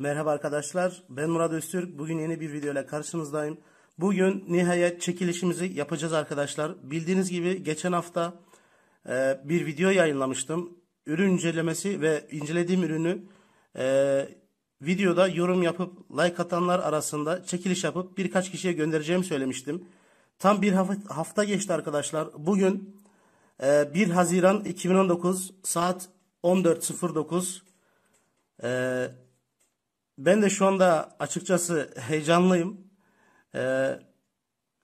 Merhaba arkadaşlar, ben Murat Öztürk. Bugün yeni bir video ile karşınızdayım. Bugün nihayet çekilişimizi yapacağız arkadaşlar. Bildiğiniz gibi geçen hafta e, bir video yayınlamıştım. Ürün incelemesi ve incelediğim ürünü e, videoda yorum yapıp like atanlar arasında çekiliş yapıp birkaç kişiye göndereceğimi söylemiştim. Tam bir hafta geçti arkadaşlar. Bugün e, 1 Haziran 2019 saat 14.09 e, ben de şu anda açıkçası heyecanlıyım. Ee,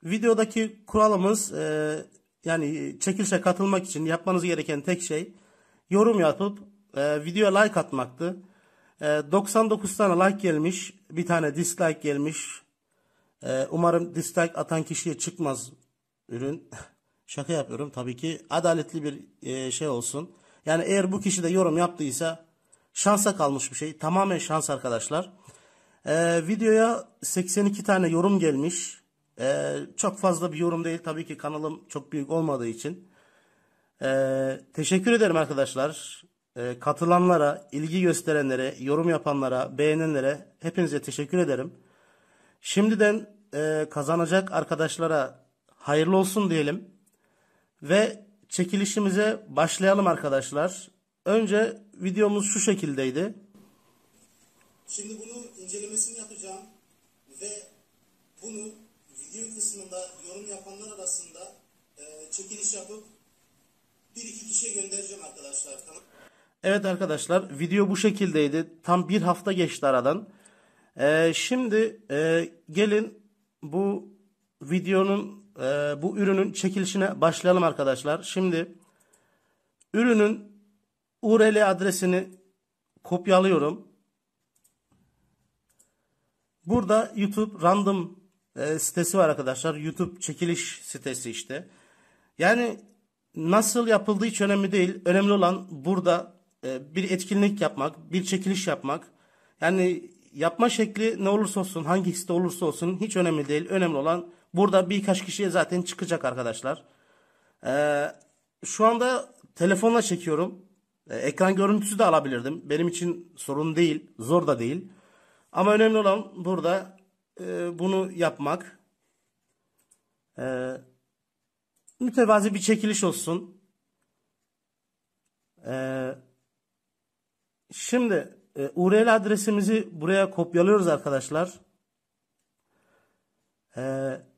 videodaki kuralımız e, yani çekilişe katılmak için yapmanız gereken tek şey yorum yapıp e, videoya like atmaktı. E, 99 tane like gelmiş, bir tane dislike gelmiş. E, umarım dislike atan kişiye çıkmaz ürün. Şaka yapıyorum tabii ki adaletli bir e, şey olsun. Yani eğer bu kişi de yorum yaptıysa Şansa kalmış bir şey. Tamamen şans arkadaşlar. Ee, videoya 82 tane yorum gelmiş. Ee, çok fazla bir yorum değil. Tabii ki kanalım çok büyük olmadığı için. Ee, teşekkür ederim arkadaşlar. Ee, katılanlara, ilgi gösterenlere, yorum yapanlara, beğenenlere hepinize teşekkür ederim. Şimdiden e, kazanacak arkadaşlara hayırlı olsun diyelim. Ve çekilişimize başlayalım arkadaşlar. Önce videomuz şu şekildeydi. Şimdi bunu incelemesini yapacağım ve bunu video kısmında yorum yapanlar arasında e, çekiliş yapıp bir iki kişiye göndereceğim arkadaşlar. Tamam. Evet arkadaşlar video bu şekildeydi. Tam bir hafta geçti aradan. Ee, şimdi e, gelin bu videonun e, bu ürünün çekilişine başlayalım arkadaşlar. Şimdi ürünün URL adresini kopyalıyorum. Burada YouTube random e, sitesi var arkadaşlar. YouTube çekiliş sitesi işte. Yani nasıl yapıldığı hiç önemli değil. Önemli olan burada e, bir etkinlik yapmak, bir çekiliş yapmak. Yani yapma şekli ne olursa olsun, hangi site olursa olsun hiç önemli değil. Önemli olan burada birkaç kişiye zaten çıkacak arkadaşlar. Ee, şu anda telefonla çekiyorum. E, ekran görüntüsü de alabilirdim. Benim için sorun değil, zor da değil. Ama önemli olan burada e, bunu yapmak. E, mütevazi bir çekiliş olsun. E, şimdi e, URL adresimizi buraya kopyalıyoruz arkadaşlar. Eee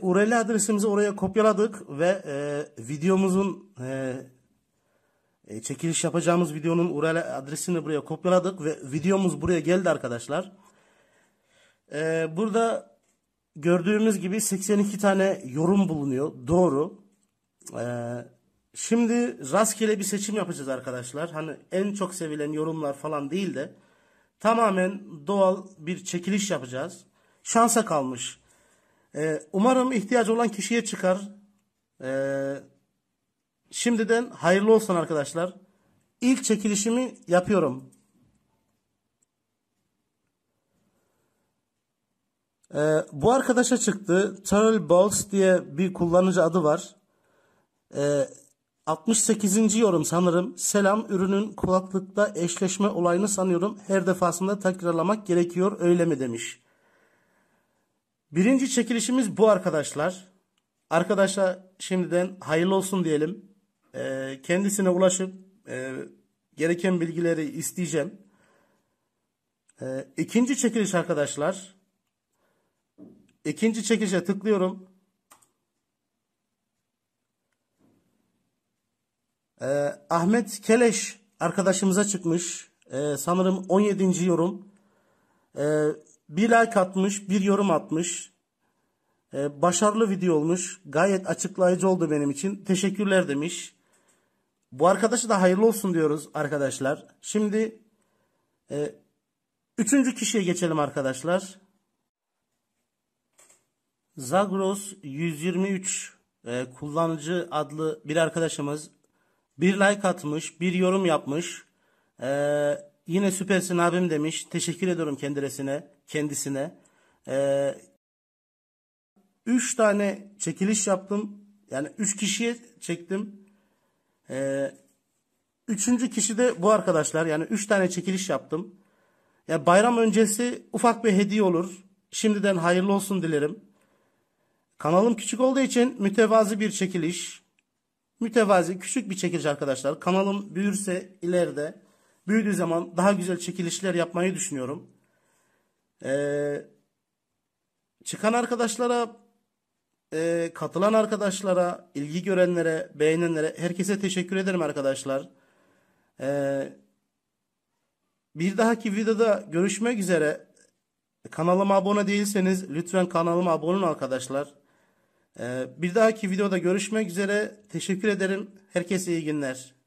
URL adresimizi oraya kopyaladık ve e, videomuzun e, e çekiliş yapacağımız videonun URL adresini buraya kopyaladık ve videomuz buraya geldi arkadaşlar. E, burada gördüğümüz gibi 82 tane yorum bulunuyor. Doğru. E, şimdi rastgele bir seçim yapacağız arkadaşlar. Hani en çok sevilen yorumlar falan değil de tamamen doğal bir çekiliş yapacağız. Şansa kalmış ee, umarım ihtiyacı olan kişiye çıkar. Ee, şimdiden hayırlı olsun arkadaşlar. İlk çekilişimi yapıyorum. Ee, bu arkadaşa çıktı. Charles Balls diye bir kullanıcı adı var. Ee, 68. yorum sanırım. Selam ürünün kulaklıkta eşleşme olayını sanıyorum. Her defasında tekrarlamak gerekiyor öyle mi demiş. Birinci çekilişimiz bu arkadaşlar. Arkadaşa şimdiden hayırlı olsun diyelim. E, kendisine ulaşıp e, gereken bilgileri isteyeceğim. E, ikinci çekiliş arkadaşlar. İkinci çekilişe tıklıyorum. E, Ahmet Keleş arkadaşımıza çıkmış. E, sanırım 17. yorum. E, bir like atmış, bir yorum atmış. Ee, başarılı video olmuş. Gayet açıklayıcı oldu benim için. Teşekkürler demiş. Bu arkadaşı da hayırlı olsun diyoruz arkadaşlar. Şimdi e, üçüncü kişiye geçelim arkadaşlar. Zagros 123 e, kullanıcı adlı bir arkadaşımız bir like atmış, bir yorum yapmış. Ee, yine süpersin abim demiş. Teşekkür ediyorum kendisine kendisine. Ee, üç tane çekiliş yaptım. Yani üç kişiye çektim. Ee, üçüncü kişi de bu arkadaşlar. Yani üç tane çekiliş yaptım. Yani bayram öncesi ufak bir hediye olur. Şimdiden hayırlı olsun dilerim. Kanalım küçük olduğu için mütevazi bir çekiliş. Mütevazi küçük bir çekiliş arkadaşlar. Kanalım büyürse ileride büyüdüğü zaman daha güzel çekilişler yapmayı düşünüyorum. Ee, çıkan arkadaşlara, e, katılan arkadaşlara, ilgi görenlere, beğenenlere herkese teşekkür ederim arkadaşlar. Ee, bir dahaki videoda görüşmek üzere. Kanalıma abone değilseniz lütfen kanalıma abone olun arkadaşlar. Ee, bir dahaki videoda görüşmek üzere. Teşekkür ederim. Herkese iyi günler.